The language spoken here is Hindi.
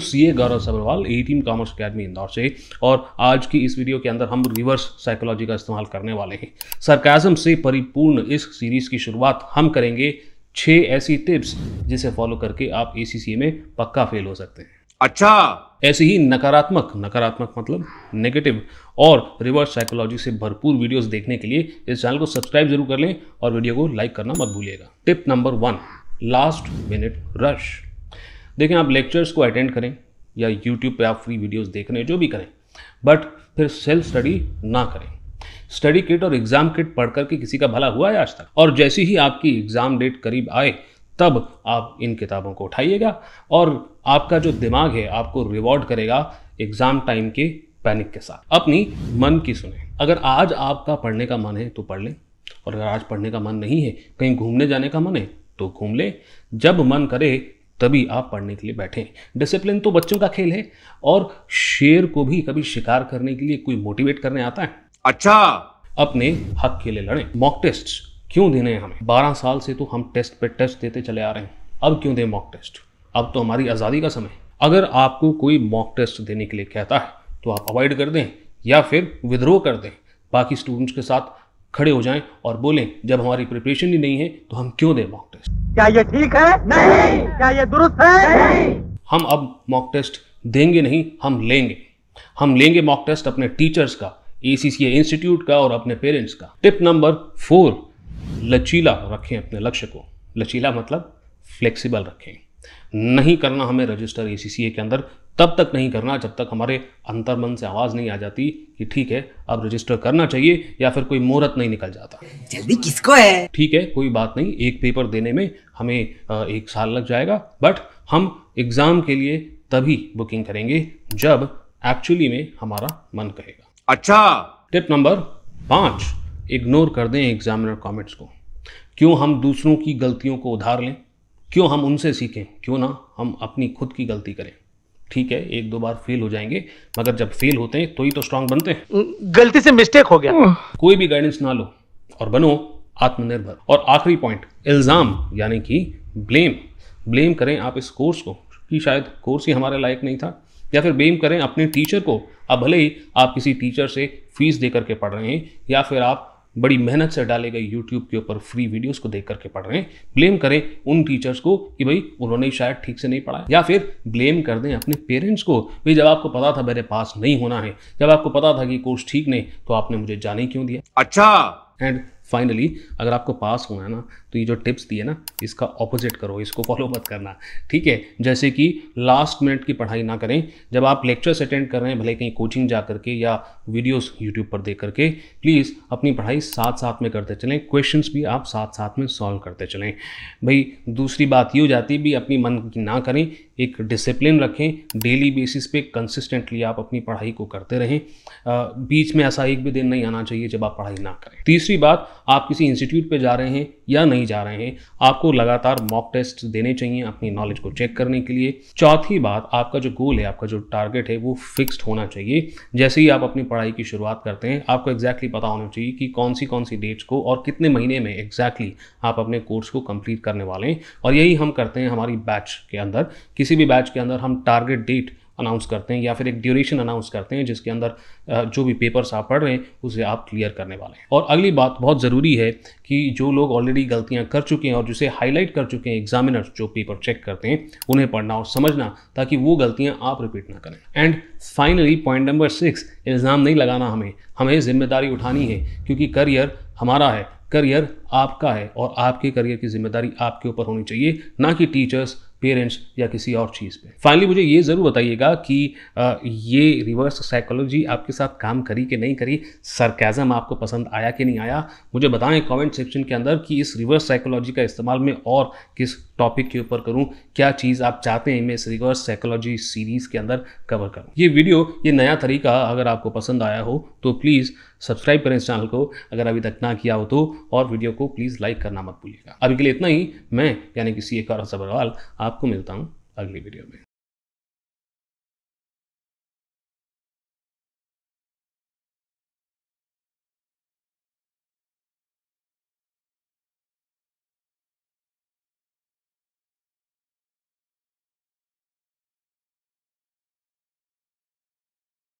C A Gaurav Sabharwal A team commerce academy Indore से और आज की इस वीडियो के अंदर हम रिवर्स साइकोलॉजी का इस्तेमाल करने वाले हैं सरकाजम से परिपूर्ण इस सीरीज की शुरुआत हम करेंगे छह ऐसी टिप्स जिसे फॉलो करके आप ए में पक्का फेल हो सकते हैं अच्छा ऐसे ही नकारात्मक नकारात्मक मतलब नेगेटिव और रिवर्स साइकोलॉजी से भरपूर वीडियोस देखने के लिए इस चैनल को सब्सक्राइब जरूर कर लें और वीडियो को लाइक करना मत भूलिएगा tip number one last minute rush देखें आप लेक्चर्स को अटेंड करें या यूट्यूब पे आप फ्री वीडियोस देख रहे हैं जो भी करें बट फिर सेल्फ स्टडी ना करें स्टडी किट और एग्जाम किट पढ़ करके किसी का भला हुआ है आज तक और जैसे ही आपकी एग्जाम डेट करीब आए तब आप इन किताबों को उठाइएगा और आपका जो दिमाग है आपको रिवॉर्ड करेगा एग्जाम टाइम के पैनिक के साथ अपनी मन की सुने अगर आज आपका पढ़ने का मन है तो पढ़ लें और अगर आज पढ़ने का मन नहीं है कहीं घूमने जाने का मन है तो घूम लें जब मन करे तभी आप पढ़ने के लिए बैठें डिसिप्लिन तो बच्चों का खेल है और शेर को भी कभी शिकार करने के लिए कोई मोटिवेट करने आता है अच्छा अपने हक के लिए लड़ें मॉक टेस्ट क्यों देने हैं हमें बारह साल से तो हम टेस्ट पे टेस्ट देते चले आ रहे हैं अब क्यों दें मॉक टेस्ट अब तो हमारी आज़ादी का समय अगर आपको कोई मॉक टेस्ट देने के लिए कहता है तो आप अवॉइड कर दें या फिर विद्रोह कर दें बाकी स्टूडेंट्स के साथ खड़े हो जाएं और बोलें जब हमारी प्रिपरेशन ही नहीं है तो हम क्यों दें मॉक टेस्ट क्या ये ठीक है नहीं क्या ये दुरुस्त है नहीं हम अब मॉक टेस्ट देंगे नहीं हम लेंगे हम लेंगे मॉक टेस्ट अपने टीचर्स का ए इंस्टीट्यूट का और अपने पेरेंट्स का टिप नंबर फोर लचीला रखें अपने लक्ष्य को लचीला मतलब फ्लेक्सिबल रखें नहीं करना हमें रजिस्टर ए के अंदर तब तक नहीं करना जब तक हमारे अंतर्मन से आवाज़ नहीं आ जाती कि ठीक है अब रजिस्टर करना चाहिए या फिर कोई मुहूर्त नहीं निकल जाता जल्दी किसको है ठीक है कोई बात नहीं एक पेपर देने में हमें एक साल लग जाएगा बट हम एग्ज़ाम के लिए तभी बुकिंग करेंगे जब एक्चुअली में हमारा मन कहेगा अच्छा टिप नंबर पाँच इग्नोर कर दें एग्जामिनर कॉमेंट्स को क्यों हम दूसरों की गलतियों को उधार लें क्यों हम उनसे सीखें क्यों ना हम अपनी खुद की गलती करें ठीक है एक दो बार फेल हो जाएंगे मगर जब फेल होते हैं तो ही तो स्ट्रांग बनते हैं गलती से मिस्टेक हो गया कोई भी गाइडेंस ना लो और बनो आत्मनिर्भर और आखिरी पॉइंट इल्ज़ाम यानी कि ब्लेम ब्लेम करें आप इस कोर्स को कि शायद कोर्स ही हमारे लायक नहीं था या फिर ब्लेम करें अपने टीचर को अब भले ही आप किसी टीचर से फीस दे करके पढ़ रहे हैं या फिर आप बड़ी मेहनत से डाले गए यूट्यूब के ऊपर फ्री वीडियोस को देख करके पढ़ रहे हैं ब्लेम करें उन टीचर्स को कि भाई उन्होंने शायद ठीक से नहीं पढ़ाया या फिर ब्लेम कर दें अपने पेरेंट्स को भाई जब आपको पता था मेरे पास नहीं होना है जब आपको पता था कि कोर्स ठीक नहीं तो आपने मुझे जाने क्यों दिया अच्छा एंड फाइनली अगर आपको पास होना है ना तो ये जो टिप्स दिए ना इसका ऑपोजिट करो इसको फॉलो मत करना ठीक है जैसे कि लास्ट मिनट की पढ़ाई ना करें जब आप लेक्चर्स अटेंड कर रहे हैं भले कहीं कोचिंग जा करके या वीडियोस यूट्यूब पर देख करके प्लीज़ अपनी पढ़ाई साथ साथ में करते चलें क्वेश्चंस भी आप साथ साथ में सॉल्व करते चलें भाई दूसरी बात ये हो जाती भी अपनी मन की ना करें एक डिसिप्लिन रखें डेली बेसिस पे कंसिस्टेंटली आप अपनी पढ़ाई को करते रहें आ, बीच में ऐसा एक भी दिन नहीं आना चाहिए जब आप पढ़ाई ना करें तीसरी बात आप किसी इंस्टीट्यूट पर जा रहे हैं या नहीं ही जा रहे हैं आपको लगातार मॉक टेस्ट देने चाहिए अपनी नॉलेज को चेक करने के लिए चौथी बात आपका जो गोल है आपका जो टारगेट है वो फिक्स्ड होना चाहिए जैसे ही आप अपनी पढ़ाई की शुरुआत करते हैं आपको एग्जैक्टली exactly पता होना चाहिए कि कौन सी कौन सी डेट्स को और कितने महीने में एग्जैक्टली exactly आप अपने कोर्स को कंप्लीट करने वाले हैं और यही हम करते हैं हमारी बैच के अंदर किसी भी बैच के अंदर हम टारगेट डेट अनाउंस करते हैं या फिर एक ड्यूरेशन अनाउंस करते हैं जिसके अंदर जो भी पेपर्स आप पढ़ रहे हैं उसे आप क्लियर करने वाले हैं और अगली बात बहुत ज़रूरी है कि जो लोग ऑलरेडी गलतियाँ कर चुके हैं और जिसे हाईलाइट कर चुके हैं एग्जामिनर्स जो पेपर चेक करते हैं उन्हें पढ़ना और समझना ताकि वो गलतियाँ आप रिपीट ना करें and finally point number six इल्ज़ाम नहीं लगाना हमें हमें जिम्मेदारी उठानी है क्योंकि करियर हमारा है करियर आपका है और आपके करियर की जिम्मेदारी आपके ऊपर होनी चाहिए ना कि टीचर्स पेरेंट्स या किसी और चीज़ पे फाइनली मुझे ये ज़रूर बताइएगा कि ये रिवर्स साइकोलॉजी आपके साथ काम करी कि नहीं करी सरकैज़म आपको पसंद आया कि नहीं आया मुझे बताएं कमेंट सेक्शन के अंदर कि इस रिवर्स साइकोलॉजी का इस्तेमाल मैं और किस टॉपिक के ऊपर करूं क्या चीज़ आप चाहते हैं मैं इस रिवर्स साइकोलॉजी सीरीज़ के अंदर कवर करूं ये वीडियो ये नया तरीका अगर आपको पसंद आया हो तो प्लीज़ सब्सक्राइब करें इस चैनल को अगर अभी तक ना किया हो तो और वीडियो को प्लीज़ लाइक करना मत भूलिएगा अभी के लिए इतना ही मैं यानी कि सी ए कार आपको मिलता हूँ अगली वीडियो में